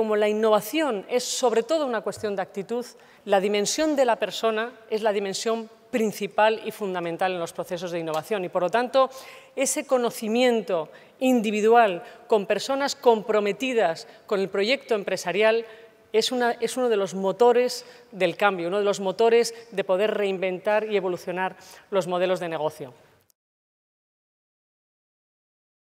como la innovación es sobre todo una cuestión de actitud, la dimensión de la persona es la dimensión principal y fundamental en los procesos de innovación y por lo tanto ese conocimiento individual con personas comprometidas con el proyecto empresarial es, es, uno de los motores del cambio, uno de los motores de poder reinventar y evolucionar los modelos de negocio.